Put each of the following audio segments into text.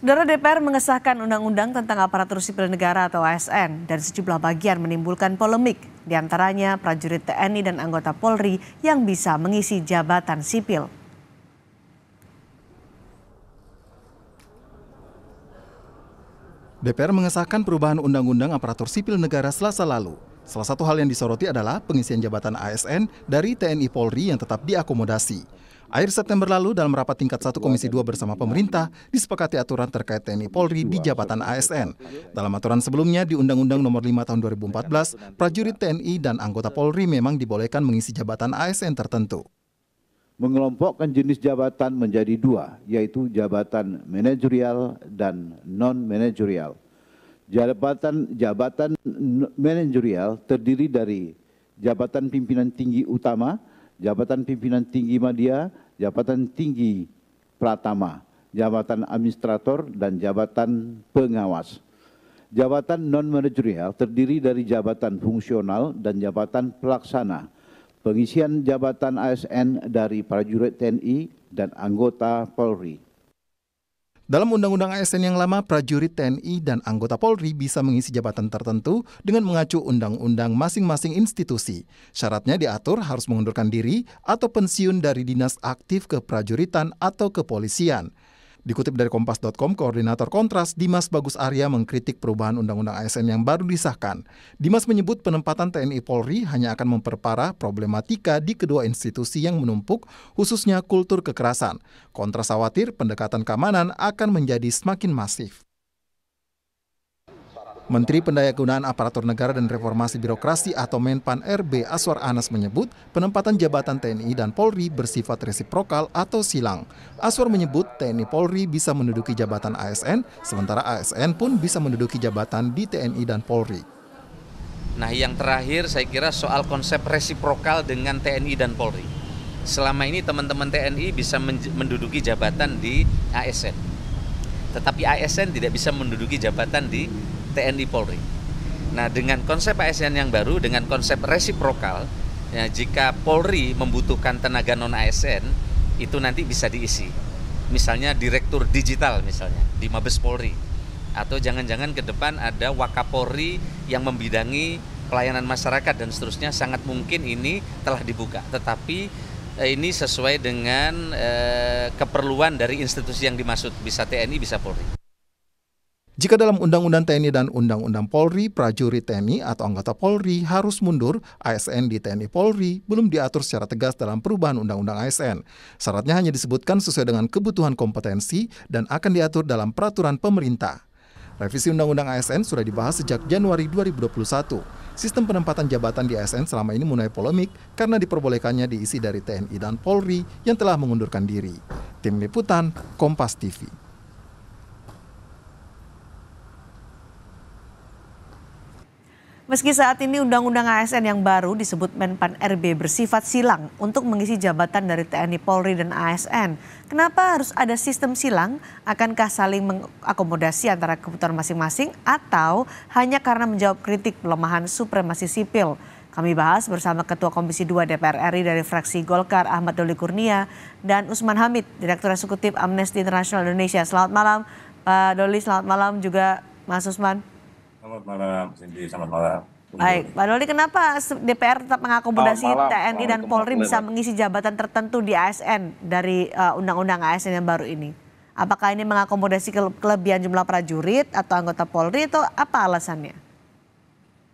Saudara DPR mengesahkan undang-undang tentang aparatur sipil negara atau ASN dan sejumlah bagian menimbulkan polemik, diantaranya prajurit TNI dan anggota Polri yang bisa mengisi jabatan sipil. DPR mengesahkan perubahan undang-undang aparatur sipil negara Selasa lalu. Salah satu hal yang disoroti adalah pengisian jabatan ASN dari TNI Polri yang tetap diakomodasi. Akhir September lalu dalam rapat tingkat 1 Komisi 2 bersama pemerintah disepakati aturan terkait TNI Polri di jabatan ASN. Dalam aturan sebelumnya di Undang-Undang Nomor 5 Tahun 2014, prajurit TNI dan anggota Polri memang dibolehkan mengisi jabatan ASN tertentu. Mengelompokkan jenis jabatan menjadi dua, yaitu jabatan manajerial dan non-manajerial. Jabatan jabatan manajerial terdiri dari jabatan pimpinan tinggi utama, jabatan pimpinan tinggi media, jabatan tinggi pratama, jabatan administrator, dan jabatan pengawas. Jabatan non-manajerial terdiri dari jabatan fungsional dan jabatan pelaksana. Pengisian jabatan ASN dari prajurit TNI dan anggota Polri. Dalam Undang-Undang ASN yang lama, prajurit TNI dan anggota Polri bisa mengisi jabatan tertentu dengan mengacu undang-undang masing-masing institusi. Syaratnya diatur harus mengundurkan diri atau pensiun dari dinas aktif ke prajuritan atau kepolisian. Dikutip dari Kompas.com, Koordinator Kontras Dimas Bagus Arya mengkritik perubahan Undang-Undang ASN yang baru disahkan. Dimas menyebut penempatan TNI Polri hanya akan memperparah problematika di kedua institusi yang menumpuk, khususnya kultur kekerasan. Kontras khawatir pendekatan keamanan akan menjadi semakin masif. Menteri Pendayagunaan Aparatur Negara dan Reformasi Birokrasi atau Menpan RB Aswar Anas menyebut penempatan jabatan TNI dan Polri bersifat resiprokal atau silang. Aswar menyebut TNI Polri bisa menduduki jabatan ASN, sementara ASN pun bisa menduduki jabatan di TNI dan Polri. Nah yang terakhir saya kira soal konsep resiprokal dengan TNI dan Polri. Selama ini teman-teman TNI bisa menduduki jabatan di ASN. Tetapi ASN tidak bisa menduduki jabatan di TNI Polri. Nah, dengan konsep ASN yang baru, dengan konsep resiprokal, ya, jika Polri membutuhkan tenaga non ASN, itu nanti bisa diisi. Misalnya direktur digital misalnya di Mabes Polri, atau jangan-jangan ke depan ada Wakapolri yang membidangi pelayanan masyarakat dan seterusnya sangat mungkin ini telah dibuka. Tetapi eh, ini sesuai dengan eh, keperluan dari institusi yang dimaksud bisa TNI bisa Polri. Jika dalam Undang-Undang TNI dan Undang-Undang Polri, prajurit TNI atau anggota Polri harus mundur, ASN di TNI Polri belum diatur secara tegas dalam perubahan Undang-Undang ASN. Syaratnya hanya disebutkan sesuai dengan kebutuhan kompetensi dan akan diatur dalam peraturan pemerintah. Revisi Undang-Undang ASN sudah dibahas sejak Januari 2021. Sistem penempatan jabatan di ASN selama ini mulai polemik karena diperbolehkannya diisi dari TNI dan Polri yang telah mengundurkan diri. Tim Liputan, Kompas TV. Meski saat ini Undang-Undang ASN yang baru disebut Menpan RB bersifat silang untuk mengisi jabatan dari TNI Polri dan ASN, kenapa harus ada sistem silang? Akankah saling mengakomodasi antara kebutuhan masing-masing atau hanya karena menjawab kritik pelemahan supremasi sipil? Kami bahas bersama Ketua Komisi 2 DPR RI dari fraksi Golkar Ahmad Doli Kurnia dan Usman Hamid, Direktur Eksekutif Amnesty International Indonesia. Selamat malam Pak Doli, selamat malam juga Mas Usman. Selamat malam, Cindy. Selamat malam. Baik, Pak Doli, kenapa DPR tetap mengakomodasi malam, TNI dan Polri bisa mengisi jabatan tertentu di ASN dari eh, undang-undang uh, ASN yang baru ini? Apakah ini mengakomodasi ke kelebihan jumlah prajurit atau anggota Polri atau apa alasannya?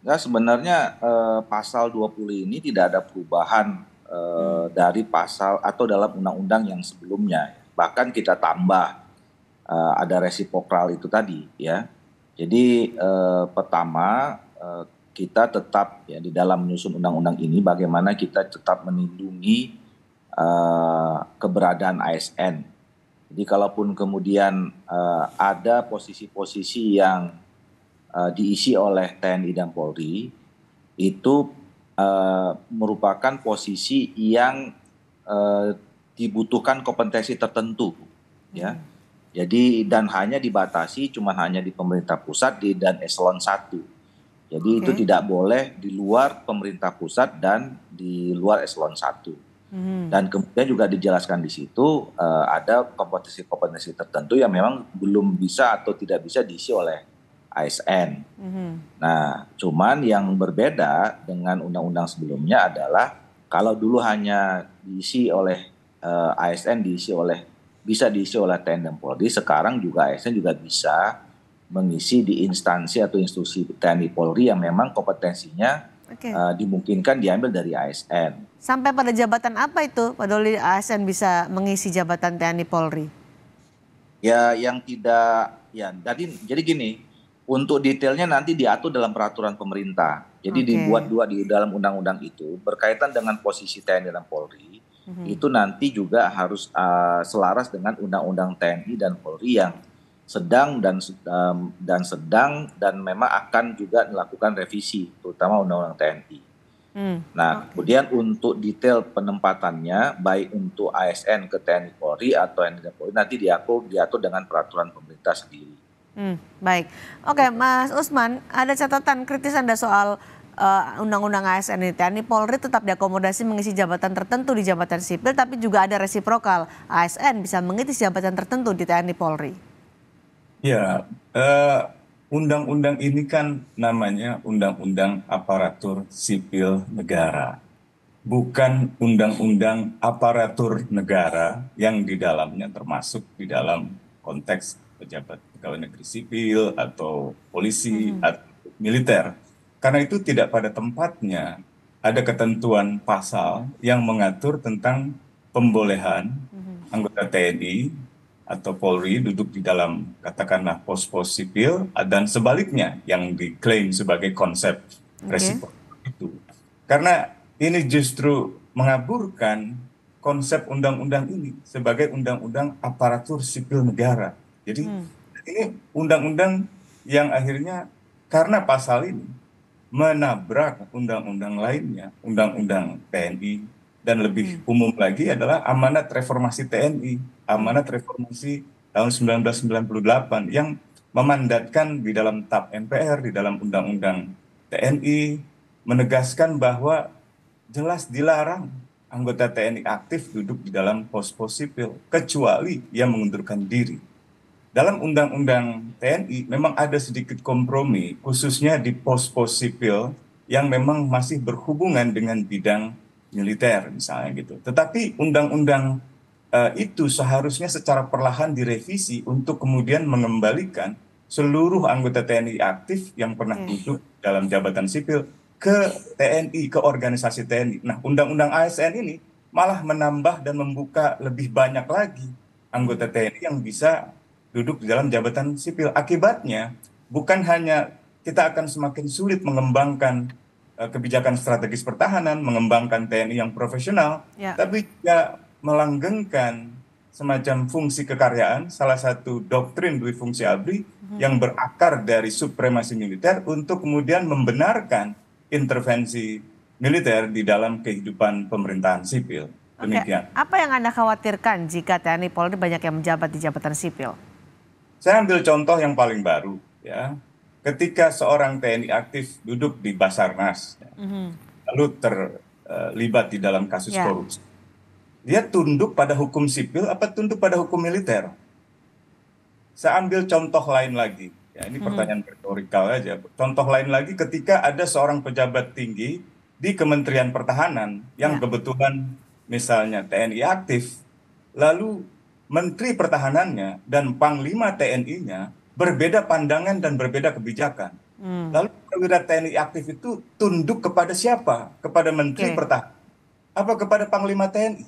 Ya, sebenarnya uh, pasal 20 ini tidak ada perubahan eh, hmm. dari pasal atau dalam undang-undang yang sebelumnya. Bahkan kita tambah uh, ada resipokral itu tadi ya jadi eh, pertama eh, kita tetap ya di dalam menyusun undang-undang ini bagaimana kita tetap melindungi eh, keberadaan ASN. Jadi kalaupun kemudian eh, ada posisi-posisi yang eh, diisi oleh TNI dan Polri itu eh, merupakan posisi yang eh, dibutuhkan kompetensi tertentu ya. Hmm. Jadi dan hanya dibatasi cuma hanya di pemerintah pusat di dan eselon 1. Jadi okay. itu tidak boleh di luar pemerintah pusat dan di luar eselon 1. Hmm. Dan kemudian juga dijelaskan di situ uh, ada kompetisi-kompetisi tertentu yang memang belum bisa atau tidak bisa diisi oleh ASN. Hmm. Nah, cuman yang berbeda dengan undang-undang sebelumnya adalah kalau dulu hanya diisi oleh uh, eh, ASN diisi oleh bisa diisi oleh TNI dan Polri. Sekarang juga ASN juga bisa mengisi di instansi atau institusi TNI Polri yang memang kompetensinya okay. uh, eh, dimungkinkan diambil dari ASN. Sampai pada jabatan apa itu Pak Doli ASN bisa mengisi jabatan TNI Polri? Ya yang tidak ya jadi jadi gini untuk detailnya nanti diatur dalam peraturan pemerintah. Jadi okay. dibuat dua di dalam undang-undang itu berkaitan dengan posisi TNI dan Polri hmm. itu nanti juga harus uh, selaras dengan undang-undang TNI dan Polri yang sedang dan um, dan sedang dan memang akan juga melakukan revisi terutama undang-undang TNI. Hmm. Nah, okay. kemudian untuk detail penempatannya baik untuk ASN ke TNI Polri atau TNI dan Polri nanti diatur diatur dengan peraturan pemerintah sendiri. Hmm, baik. Oke, okay, Mas Usman, ada catatan kritis Anda soal Eh, undang-undang uh, ASN ini TNI Polri tetap diakomodasi mengisi jabatan tertentu di jabatan sipil tapi juga ada resiprokal ASN bisa mengisi jabatan tertentu di TNI Polri. Ya, eh, undang-undang uh, ini kan namanya undang-undang aparatur sipil negara. Bukan undang-undang aparatur negara yang di dalamnya termasuk di dalam konteks pejabat pegawai negeri sipil atau polisi hmm. atau militer karena itu tidak pada tempatnya ada ketentuan pasal yang mengatur tentang pembolehan mm-hmm. anggota TNI atau Polri duduk di dalam katakanlah pos-pos sipil dan sebaliknya yang diklaim sebagai konsep resiko okay. itu. Karena ini justru mengaburkan konsep undang-undang ini sebagai undang-undang aparatur sipil negara. Jadi hmm. ini undang-undang yang akhirnya karena pasal ini menabrak undang-undang lainnya, undang-undang TNI, dan lebih hmm. umum lagi adalah amanat reformasi TNI, amanat reformasi tahun 1998 yang memandatkan di dalam TAP MPR, di dalam undang-undang TNI, menegaskan bahwa jelas dilarang anggota TNI aktif duduk di dalam pos-pos sipil, kecuali yang mengundurkan diri dalam undang-undang TNI memang ada sedikit kompromi khususnya di pos-pos sipil yang memang masih berhubungan dengan bidang militer misalnya gitu. Tetapi undang-undang uh, itu seharusnya secara perlahan direvisi untuk kemudian mengembalikan seluruh anggota TNI aktif yang pernah hmm. duduk dalam jabatan sipil ke TNI ke organisasi TNI. Nah, undang-undang ASN ini malah menambah dan membuka lebih banyak lagi anggota TNI yang bisa duduk di dalam jabatan sipil. Akibatnya bukan hanya kita akan semakin sulit mengembangkan uh, kebijakan strategis pertahanan, mengembangkan TNI yang profesional, ya. tapi juga melanggengkan semacam fungsi kekaryaan, salah satu doktrin dari fungsi abri hmm. yang berakar dari supremasi militer untuk kemudian membenarkan intervensi militer di dalam kehidupan pemerintahan sipil. Demikian. Okay. Apa yang Anda khawatirkan jika TNI Polri banyak yang menjabat di jabatan sipil? Saya ambil contoh yang paling baru ya. Ketika seorang TNI aktif duduk di Basarnas mm -hmm. lalu terlibat di dalam kasus yeah. korupsi. Dia tunduk pada hukum sipil apa tunduk pada hukum militer? Saya ambil contoh lain lagi. Ya, ini mhm. pertanyaan mm -hmm. retorikal aja. Contoh lain lagi ketika ada seorang pejabat tinggi di Kementerian Pertahanan yang yeah. kebetulan misalnya TNI aktif, lalu menteri pertahanannya dan panglima TNI-nya berbeda pandangan dan berbeda kebijakan. Hmm. Lalu perwira TNI aktif itu tunduk kepada siapa? Kepada menteri okay. pertahanan apa kepada panglima TNI?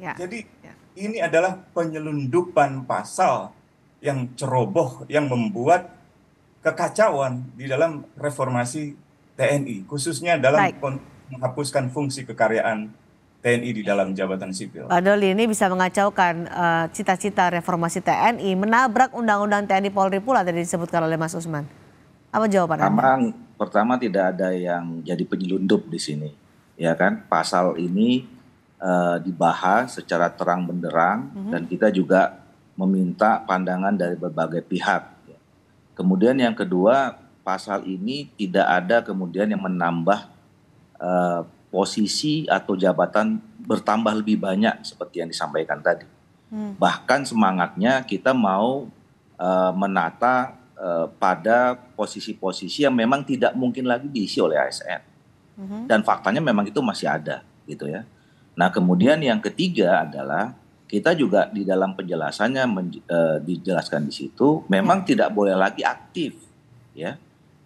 Ya. Jadi ya. ini adalah penyelundupan pasal yang ceroboh yang membuat kekacauan di dalam reformasi TNI khususnya dalam menghapuskan fungsi kekaryaan TNI di dalam jabatan sipil. Pak Doli ini bisa mengacaukan eh, cita-cita uh, reformasi TNI, menabrak undang-undang TNI Polri pula tadi disebutkan oleh Mas Usman. Apa jawaban pertama, Pertama tidak ada yang jadi penyelundup di sini, ya kan? Pasal ini uh, dibahas secara terang benderang mm -hmm. dan kita juga meminta pandangan dari berbagai pihak. Ya. Kemudian yang kedua, pasal ini tidak ada kemudian yang menambah uh, posisi atau jabatan bertambah lebih banyak seperti yang disampaikan tadi. Hmm. Bahkan semangatnya kita mau uh, menata uh, pada posisi-posisi yang memang tidak mungkin lagi diisi oleh ASN. Hmm. Dan faktanya memang itu masih ada gitu ya. Nah, kemudian yang ketiga adalah kita juga di dalam penjelasannya men, eh, dijelaskan di situ memang hmm. tidak boleh lagi aktif ya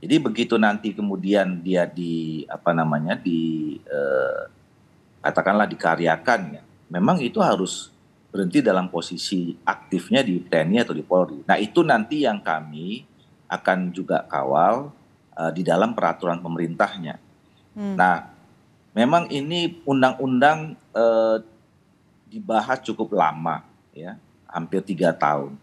jadi begitu nanti kemudian dia di apa namanya di eh, katakanlah dikaryakan ya, memang itu harus berhenti dalam posisi aktifnya di TNI atau di Polri. Nah itu nanti yang kami akan juga kawal eh, di dalam peraturan pemerintahnya. Hmm. Nah memang ini undang-undang eh, dibahas cukup lama ya, hampir tiga tahun.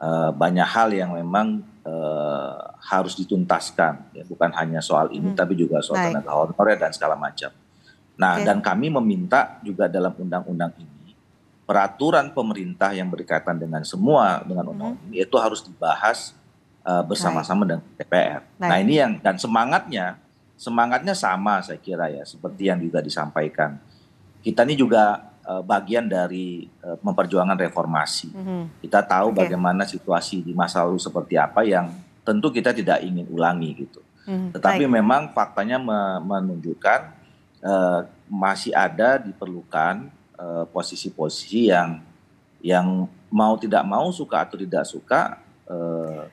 Eh, banyak hal yang memang eh, harus dituntaskan, ya, bukan hanya soal ini hmm. tapi juga soal Baik. tenaga honorer dan segala macam. Nah, okay. dan kami meminta juga dalam undang-undang ini peraturan pemerintah yang berkaitan dengan semua dengan hmm. undang-undang hmm. ini itu harus dibahas uh, bersama-sama dengan DPR. Nah, Baik. Nah, ini yang dan semangatnya semangatnya sama saya kira ya seperti yang juga disampaikan. Kita ini juga Eh, bagian dari uh, memperjuangkan reformasi. Mm -hmm. Kita tahu okay. bagaimana situasi di masa lalu seperti apa yang tentu kita tidak ingin ulangi gitu. Mm -hmm. Tetapi Baik. memang faktanya me menunjukkan uh, masih ada diperlukan posisi-posisi uh, yang yang mau tidak mau suka atau tidak suka uh,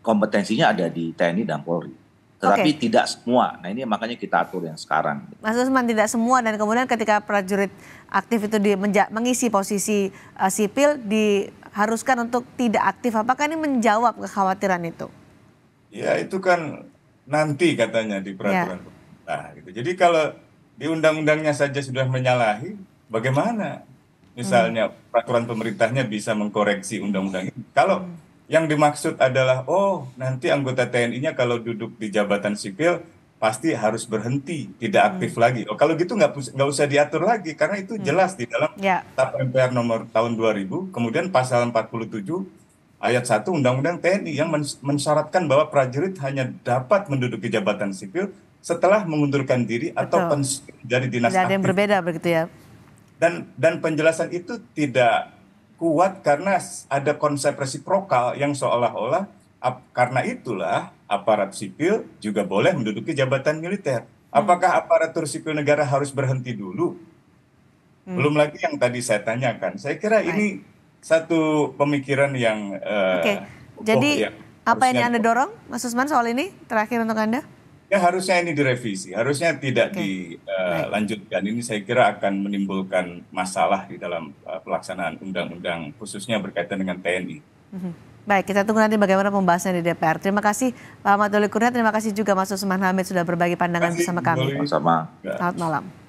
kompetensinya ada di TNI dan Polri tetapi okay. tidak semua. Nah ini makanya kita atur yang sekarang. Mas Usman tidak semua dan kemudian ketika prajurit aktif itu di, mengisi posisi uh, sipil diharuskan untuk tidak aktif. Apakah ini menjawab kekhawatiran itu? Ya itu kan nanti katanya di peraturan ya. pemerintah. Gitu. Jadi kalau di undang-undangnya saja sudah menyalahi, bagaimana? Misalnya hmm. peraturan pemerintahnya bisa mengkoreksi undang-undang. ini? Kalau hmm yang dimaksud adalah oh nanti anggota TNI-nya kalau duduk di jabatan sipil pasti harus berhenti tidak hmm. aktif hmm. lagi. Oh kalau gitu nggak nggak usah diatur lagi karena itu hmm. jelas hmm. di dalam yeah. TAP MPR nomor tahun 2000 kemudian pasal 47 ayat 1 Undang-Undang TNI yang mensyaratkan bahwa prajurit hanya dapat menduduki jabatan sipil setelah mengundurkan diri atau pensiun dari dinas Tidak aktif. Ada yang berbeda begitu ya. Dan dan penjelasan itu tidak kuat karena ada konsep resiprokal yang seolah-olah karena itulah aparat sipil juga boleh menduduki jabatan militer. Hmm. Apakah aparatur sipil negara harus berhenti dulu? Hmm. Belum lagi yang tadi saya tanyakan. Saya kira Baik. ini satu pemikiran yang uh, Oke. Okay. Jadi oh, ya, apa yang Anda dorong Mas Usman soal ini terakhir untuk Anda? Ya harusnya ini direvisi, harusnya tidak okay. dilanjutkan. Eh, ini saya kira akan menimbulkan masalah di dalam eh, pelaksanaan undang-undang khususnya berkaitan dengan TNI. Mhm. Baik, kita tunggu nanti bagaimana pembahasannya di DPR. Terima kasih Pak Ahmad Doli Kurnia, terima kasih juga Mas Usman Hamid sudah berbagi pandangan bersama kami. sama Selamat malam.